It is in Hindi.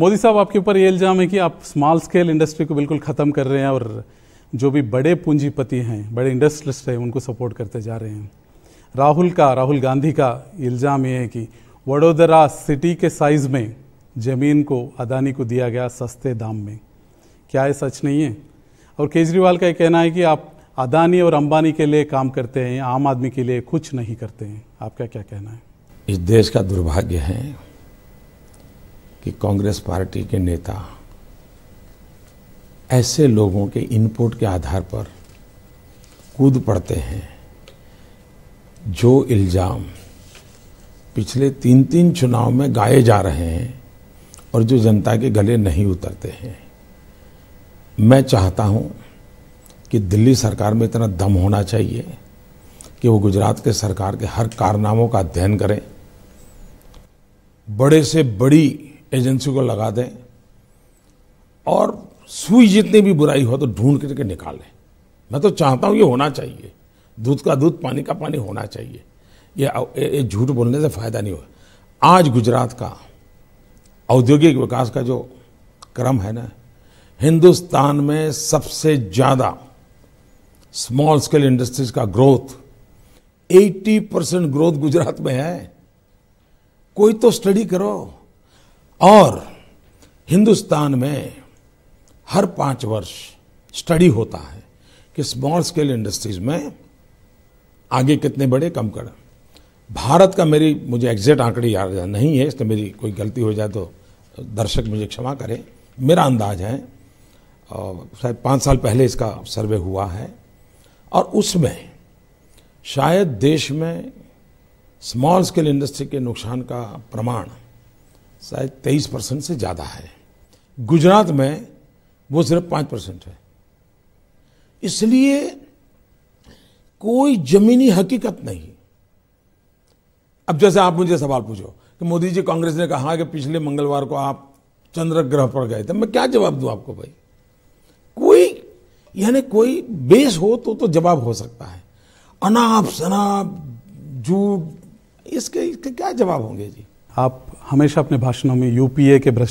मोदी साहब आपके ऊपर ये इल्जाम है कि आप स्मॉल स्केल इंडस्ट्री को बिल्कुल खत्म कर रहे हैं और जो भी बड़े पूंजीपति हैं बड़े इंडस्ट्रिस्ट हैं उनको सपोर्ट करते जा रहे हैं राहुल का राहुल गांधी का इल्ज़ाम ये है कि वडोदरा सिटी के साइज़ में ज़मीन को अदानी को दिया गया सस्ते दाम में क्या ये सच नहीं है और केजरीवाल का ये कहना है कि आप अदानी और अंबानी के लिए काम करते हैं आम आदमी के लिए कुछ नहीं करते हैं आपका क्या कहना है इस देश का दुर्भाग्य है कि कांग्रेस पार्टी के नेता ऐसे लोगों के इनपुट के आधार पर कूद पड़ते हैं जो इल्ज़ाम पिछले तीन तीन चुनाव में गाए जा रहे हैं और जो जनता के गले नहीं उतरते हैं मैं चाहता हूं कि दिल्ली सरकार में इतना दम होना चाहिए कि वो गुजरात के सरकार के हर कारनामों का अध्ययन करें बड़े से बड़ी एजेंसी को लगा दें और सुई जितनी भी बुराई हो तो ढूंढ करके निकालें मैं तो चाहता हूँ ये होना चाहिए दूध का दूध पानी का पानी होना चाहिए ये झूठ बोलने से फायदा नहीं हो आज गुजरात का औद्योगिक विकास का जो क्रम है ना हिंदुस्तान में सबसे ज़्यादा स्मॉल स्केल इंडस्ट्रीज का ग्रोथ 80 परसेंट ग्रोथ गुजरात में है कोई तो स्टडी करो और हिंदुस्तान में हर पाँच वर्ष स्टडी होता है कि स्मॉल स्केल इंडस्ट्रीज में आगे कितने बड़े कम कर भारत का मेरी मुझे एग्जैक्ट आंकड़ी याद नहीं है इसलिए मेरी कोई गलती हो जाए तो दर्शक मुझे क्षमा करें मेरा अंदाज है शायद पाँच साल पहले इसका सर्वे हुआ है और उसमें शायद देश में स्मॉल स्केल इंडस्ट्री के नुकसान का प्रमाण शायद तेईस परसेंट से ज़्यादा है गुजरात में वो सिर्फ पांच परसेंट है इसलिए कोई ज़मीनी हकीकत नहीं अब जैसे आप मुझे सवाल पूछो कि मोदी जी कांग्रेस ने कहा कि पिछले मंगलवार को आप चंद्र ग्रह पर गए थे मैं क्या जवाब दूं आपको भाई कोई यानी कोई बेस हो तो तो जवाब हो सकता है अनाप शनाप झूठ इसके, इसके क्या जवाब होंगे जी आप हमेशा अपने भाषणों में यूपीए के भ्रष्ट